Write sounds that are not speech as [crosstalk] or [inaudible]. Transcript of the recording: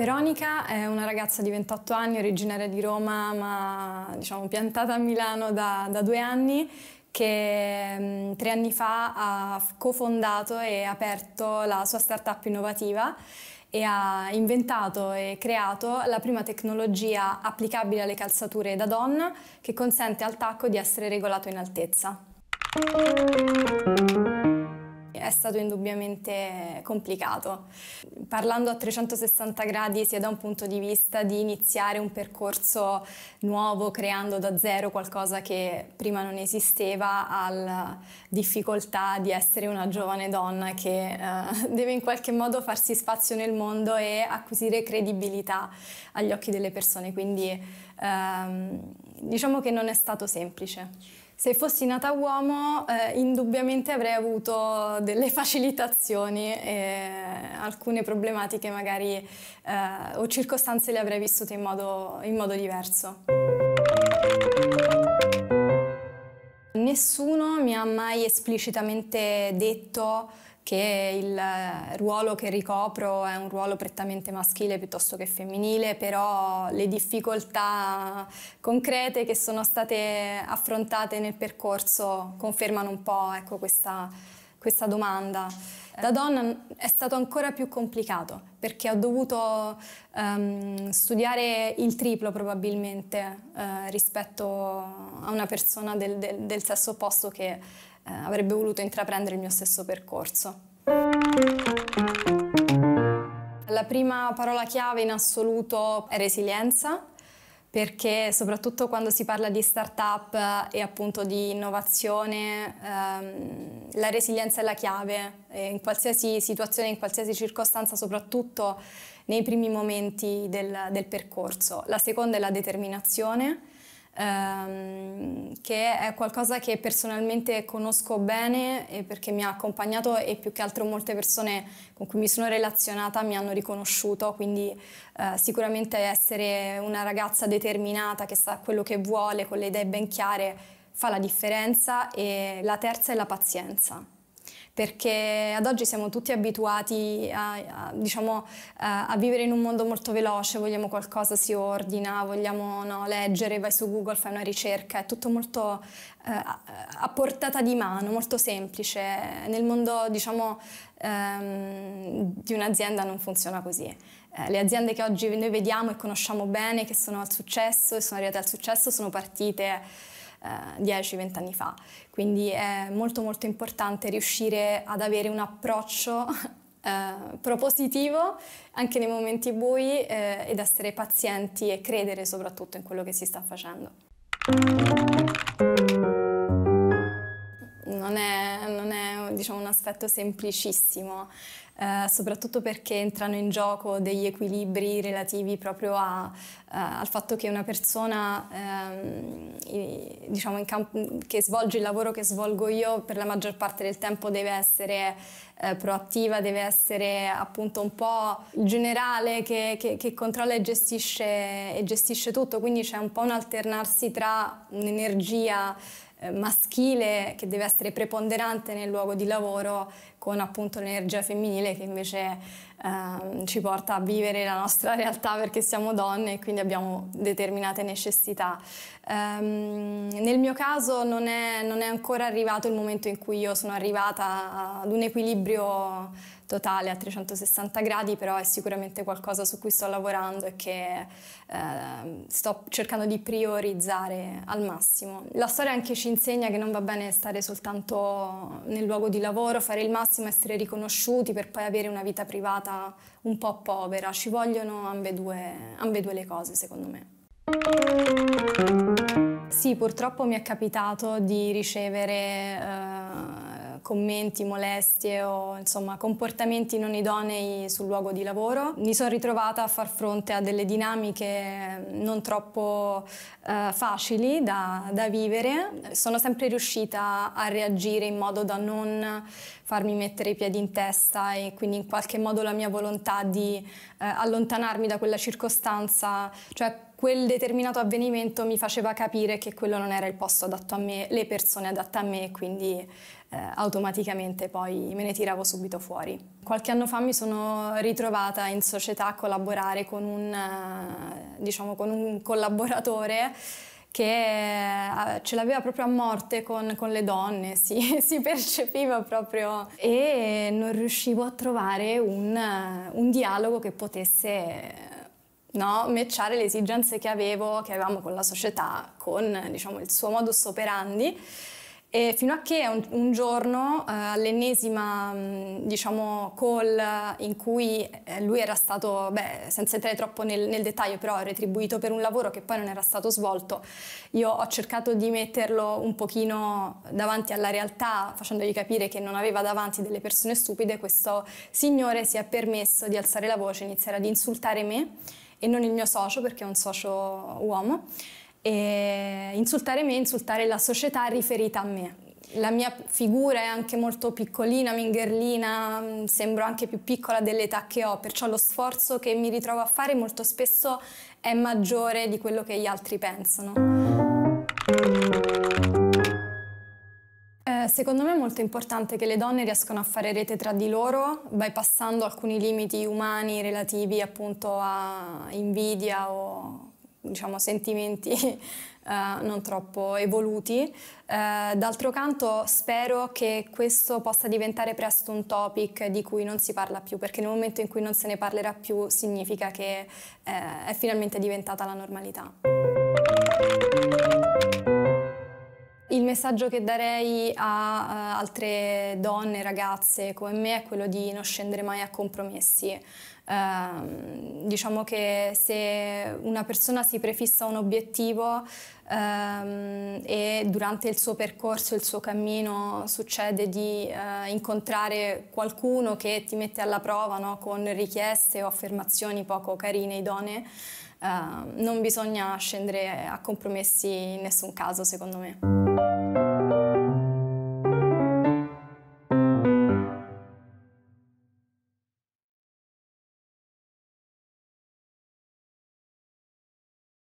Veronica è una ragazza di 28 anni, originaria di Roma, ma diciamo, piantata a Milano da, da due anni, che mh, tre anni fa ha cofondato e aperto la sua startup innovativa e ha inventato e creato la prima tecnologia applicabile alle calzature da donna che consente al tacco di essere regolato in altezza stato indubbiamente complicato. Parlando a 360 gradi sia da un punto di vista di iniziare un percorso nuovo creando da zero qualcosa che prima non esisteva alla difficoltà di essere una giovane donna che eh, deve in qualche modo farsi spazio nel mondo e acquisire credibilità agli occhi delle persone, quindi ehm, diciamo che non è stato semplice. Se fossi nata uomo, eh, indubbiamente avrei avuto delle [laughs] facilitazioni e alcune problematiche magari eh, o circostanze le avrei vissute in modo, in modo diverso. nessuno mi ha mai esplicitamente detto che il eh, ruolo che ricopro è un ruolo prettamente maschile piuttosto che femminile, però le difficoltà concrete che sono state affrontate nel percorso confermano un po' ecco, questa questa domanda. Da eh. donna è stato ancora più complicato perché ho dovuto um, studiare il triplo probabilmente uh, rispetto a una persona del, del, del sesso opposto che uh, avrebbe voluto intraprendere il mio stesso percorso. La prima parola chiave in assoluto è resilienza perché soprattutto quando si parla di start-up e appunto di innovazione, ehm, la resilienza è la chiave, e eh, in qualsiasi situazione, in qualsiasi circostanza, soprattutto nei primi momenti del, del percorso. La seconda è la determinazione ehm, che è qualcosa che personalmente conosco bene perché mi ha accompagnato e più che altro molte persone con cui mi sono relazionata mi hanno riconosciuto, quindi eh, sicuramente essere una ragazza determinata che sa quello che vuole, con le idee ben chiare, fa la differenza e la terza è la pazienza perché ad oggi siamo tutti abituati a, a, diciamo, a, vivere in un mondo molto veloce, vogliamo qualcosa, si ordina, vogliamo no, leggere, vai su Google, fai una ricerca, è tutto molto eh, a portata di mano, molto semplice. Nel mondo diciamo, ehm, di un'azienda non funziona così. Eh, le aziende che oggi noi vediamo e conosciamo bene, che sono al successo e sono arrivate al successo, sono partite 10-20 eh, anni fa. Quindi è molto molto importante riuscire ad avere un approccio [laughs] eh, propositivo anche nei momenti bui eh, ed essere pazienti e credere soprattutto in quello che si sta facendo. non è, non è diciamo, un aspetto semplicissimo, eh, soprattutto perché entrano in gioco degli equilibri relativi proprio a, eh, al fatto che una persona ehm, diciamo, che svolge il lavoro che svolgo io per la maggior parte del tempo deve essere eh, proattiva, deve essere appunto un po' il generale che, che, che controlla e gestisce, e gestisce tutto, quindi c'è un po' un alternarsi tra un'energia eh, maschile che deve essere preponderante nel luogo di lavoro con appunto l'energia femminile che invece eh, ci porta a vivere la nostra [laughs] realtà perché siamo donne e quindi abbiamo determinate necessità. Um, nel mio caso non è, non è ancora arrivato il momento in cui io sono arrivata ad un equilibrio totale a 360 gradi, però è sicuramente qualcosa su cui sto lavorando e che eh, sto cercando di priorizzare al massimo. La storia anche ci insegna che non va bene stare soltanto nel luogo di lavoro, fare il massimo, essere riconosciuti per poi avere una vita privata un po' povera. Ci vogliono ambedue, ambedue le cose, secondo me. Sì, purtroppo mi è capitato di ricevere eh, commenti, molestie o insomma comportamenti non idonei sul luogo di lavoro. Mi sono ritrovata a far fronte a delle dinamiche non troppo eh, facili da, da vivere. Sono sempre riuscita a reagire in modo da non farmi mettere i piedi in testa e quindi in qualche modo la mia volontà di eh, allontanarmi da quella circostanza, cioè quel determinato avvenimento mi faceva capire che quello non era il posto adatto a me, le persone adatte a me, quindi eh, automaticamente poi me ne tiravo subito fuori. Qualche anno fa mi sono ritrovata in società a collaborare con un, eh, diciamo, con un collaboratore che eh, ce l'aveva proprio a morte con, con le donne, [laughs] si, si, percepiva proprio e non riuscivo a trovare un, eh, un dialogo che potesse no? matchare le esigenze che avevo, che avevamo con la società, con diciamo, il suo modus operandi. E fino a che un, un giorno, eh, all'ennesima diciamo, call in cui eh, lui era stato, beh, senza entrare troppo nel, nel, dettaglio, però retribuito per un lavoro che poi non era stato svolto, io ho cercato di metterlo un pochino davanti alla realtà, facendogli capire che non aveva davanti delle persone stupide, questo signore si è permesso di alzare la voce, iniziare ad insultare me e non il mio socio perché è un socio uomo, e insultare me, insultare la società riferita a me. La mia figura è anche molto piccolina, mingherlina, mm, sembro anche più piccola dell'età che ho, perciò lo sforzo che mi ritrovo a fare molto spesso è maggiore di quello che gli altri pensano. secondo me è molto importante che le donne riescano a fare rete tra di loro, bypassando alcuni limiti umani relativi appunto a invidia o diciamo, sentimenti [laughs] eh, non troppo evoluti. Eh, d'altro canto spero che questo possa diventare presto un topic di cui non si parla più, perché nel momento in cui non se ne parlerà più significa che eh, è finalmente diventata la normalità. il messaggio che darei a uh, altre donne, ragazze come me è quello di non scendere mai a compromessi. Uh, diciamo che se una persona si prefissa un obiettivo um, e durante il suo percorso, il suo cammino succede di uh, incontrare qualcuno che ti mette alla prova no? con richieste o affermazioni poco carine, idonee, ehm, uh, non bisogna scendere a compromessi in nessun caso secondo me. Thank you.